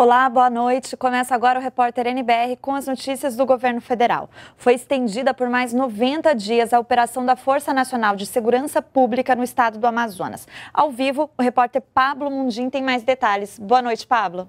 Olá, boa noite. Começa agora o repórter NBR com as notícias do governo federal. Foi estendida por mais 90 dias a operação da Força Nacional de Segurança Pública no estado do Amazonas. Ao vivo, o repórter Pablo Mundim tem mais detalhes. Boa noite, Pablo.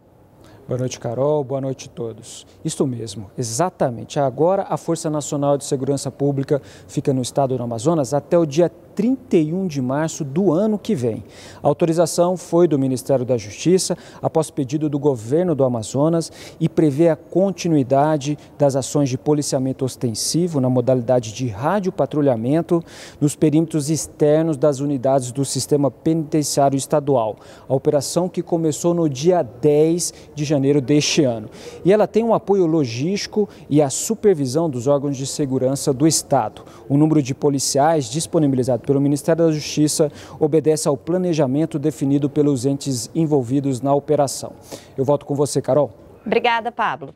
Boa noite, Carol. Boa noite a todos. Isto mesmo, exatamente. Agora, a Força Nacional de Segurança Pública fica no estado do Amazonas até o dia 31 de março do ano que vem. A autorização foi do Ministério da Justiça, após pedido do governo do Amazonas, e prevê a continuidade das ações de policiamento ostensivo na modalidade de radiopatrulhamento nos perímetros externos das unidades do sistema penitenciário estadual. A operação que começou no dia 10 de janeiro deste ano. E ela tem um apoio logístico e a supervisão dos órgãos de segurança do Estado. O número de policiais disponibilizado pelo Ministério da Justiça obedece ao planejamento definido pelos entes envolvidos na operação. Eu volto com você, Carol. Obrigada, Pablo.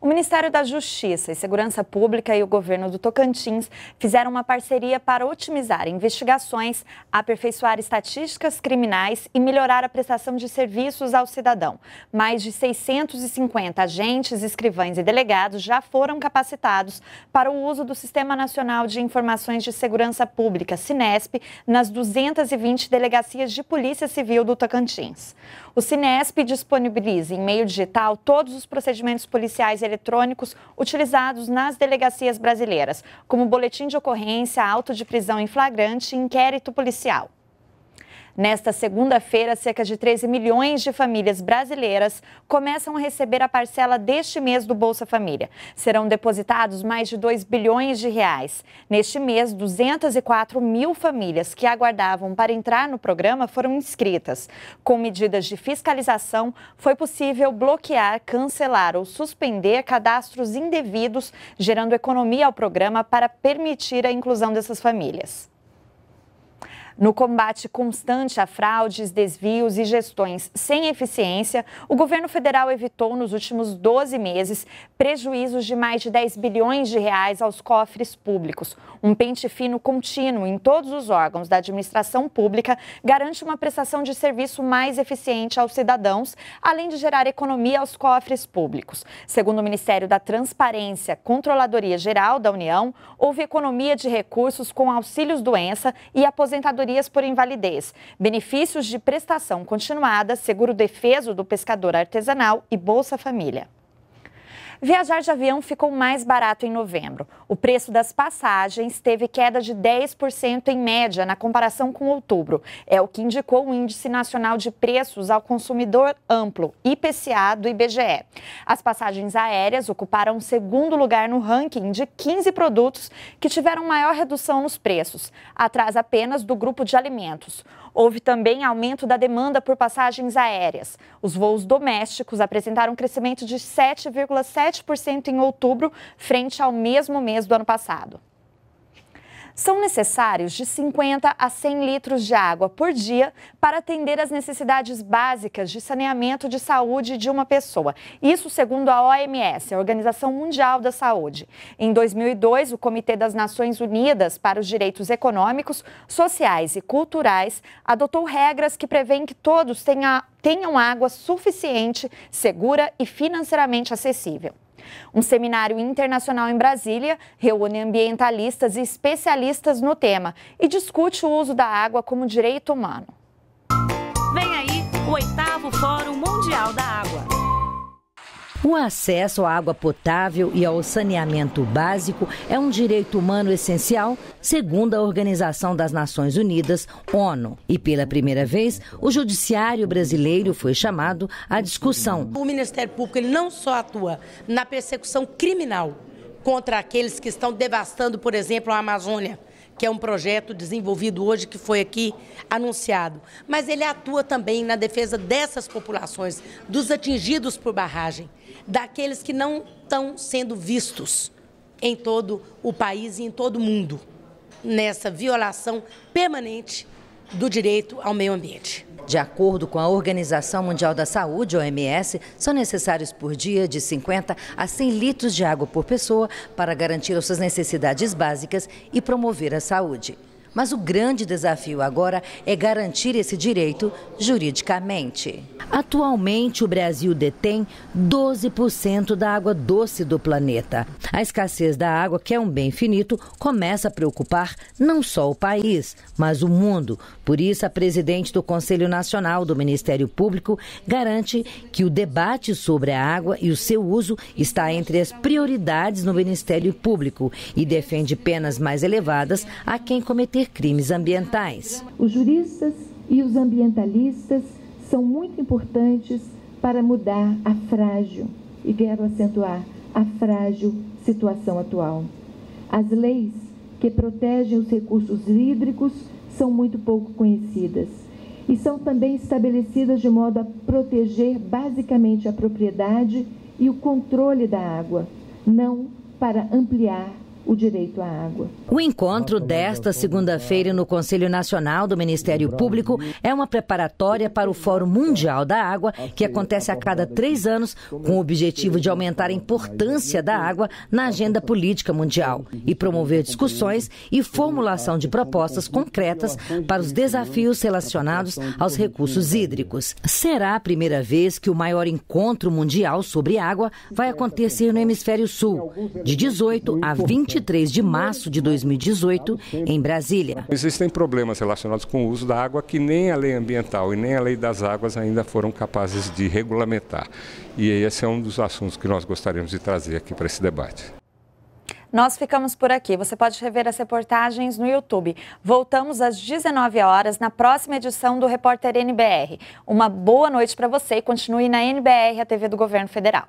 O Ministério da Justiça e Segurança Pública e o governo do Tocantins fizeram uma parceria para otimizar investigações, aperfeiçoar estatísticas criminais e melhorar a prestação de serviços ao cidadão. Mais de 650 agentes, escrivães e delegados já foram capacitados para o uso do Sistema Nacional de Informações de Segurança Pública, Sinesp, nas 220 delegacias de Polícia Civil do Tocantins. O Sinesp disponibiliza em meio digital todos os procedimentos policiais e eletrônicos utilizados nas delegacias brasileiras, como boletim de ocorrência, auto de prisão em flagrante e inquérito policial. Nesta segunda-feira, cerca de 13 milhões de famílias brasileiras começam a receber a parcela deste mês do Bolsa Família. Serão depositados mais de 2 bilhões de reais. Neste mês, 204 mil famílias que aguardavam para entrar no programa foram inscritas. Com medidas de fiscalização, foi possível bloquear, cancelar ou suspender cadastros indevidos, gerando economia ao programa para permitir a inclusão dessas famílias. No combate constante a fraudes, desvios e gestões sem eficiência, o governo federal evitou nos últimos 12 meses prejuízos de mais de 10 bilhões de reais aos cofres públicos. Um pente fino contínuo em todos os órgãos da administração pública garante uma prestação de serviço mais eficiente aos cidadãos, além de gerar economia aos cofres públicos. Segundo o Ministério da Transparência, Controladoria Geral da União, houve economia de recursos com auxílios doença e aposentadoria aposentadorias por invalidez, benefícios de prestação continuada, seguro defeso do pescador artesanal e Bolsa Família. Viajar de avião ficou mais barato em novembro. O preço das passagens teve queda de 10% em média na comparação com outubro. É o que indicou o Índice Nacional de Preços ao Consumidor Amplo, IPCA, do IBGE. As passagens aéreas ocuparam o segundo lugar no ranking de 15 produtos que tiveram maior redução nos preços, atrás apenas do grupo de alimentos. Houve também aumento da demanda por passagens aéreas. Os voos domésticos apresentaram um crescimento de 7,7% em outubro, frente ao mesmo mês do ano passado. São necessários de 50 a 100 litros de água por dia para atender as necessidades básicas de saneamento de saúde de uma pessoa. Isso segundo a OMS, a Organização Mundial da Saúde. Em 2002, o Comitê das Nações Unidas para os Direitos Econômicos, Sociais e Culturais adotou regras que prevêem que todos tenham água suficiente, segura e financeiramente acessível. Um seminário internacional em Brasília reúne ambientalistas e especialistas no tema e discute o uso da água como direito humano. Vem aí o oitavo Fórum Mundial da Água. O acesso à água potável e ao saneamento básico é um direito humano essencial, segundo a Organização das Nações Unidas, ONU. E pela primeira vez, o judiciário brasileiro foi chamado à discussão. O Ministério Público ele não só atua na persecução criminal contra aqueles que estão devastando, por exemplo, a Amazônia, que é um projeto desenvolvido hoje que foi aqui anunciado. Mas ele atua também na defesa dessas populações, dos atingidos por barragem, daqueles que não estão sendo vistos em todo o país e em todo o mundo nessa violação permanente do direito ao meio ambiente. De acordo com a Organização Mundial da Saúde, OMS, são necessários por dia de 50 a 100 litros de água por pessoa para garantir as suas necessidades básicas e promover a saúde. Mas o grande desafio agora é garantir esse direito juridicamente. Atualmente, o Brasil detém 12% da água doce do planeta. A escassez da água, que é um bem finito, começa a preocupar não só o país, mas o mundo. Por isso, a presidente do Conselho Nacional do Ministério Público garante que o debate sobre a água e o seu uso está entre as prioridades no Ministério Público e defende penas mais elevadas a quem cometer combater crimes ambientais. Os juristas e os ambientalistas são muito importantes para mudar a frágil, e quero acentuar, a frágil situação atual. As leis que protegem os recursos hídricos são muito pouco conhecidas e são também estabelecidas de modo a proteger basicamente a propriedade e o controle da água, não para ampliar o direito à água. O encontro desta segunda-feira no Conselho Nacional do Ministério Público é uma preparatória para o Fórum Mundial da Água, que acontece a cada três anos, com o objetivo de aumentar a importância da água na agenda política mundial e promover discussões e formulação de propostas concretas para os desafios relacionados aos recursos hídricos. Será a primeira vez que o maior encontro mundial sobre água vai acontecer no Hemisfério Sul, de 18 a 20 23 de março de 2018, em Brasília. Existem problemas relacionados com o uso da água que nem a lei ambiental e nem a lei das águas ainda foram capazes de regulamentar. E esse é um dos assuntos que nós gostaríamos de trazer aqui para esse debate. Nós ficamos por aqui. Você pode rever as reportagens no YouTube. Voltamos às 19 horas na próxima edição do Repórter NBR. Uma boa noite para você e continue na NBR, a TV do Governo Federal.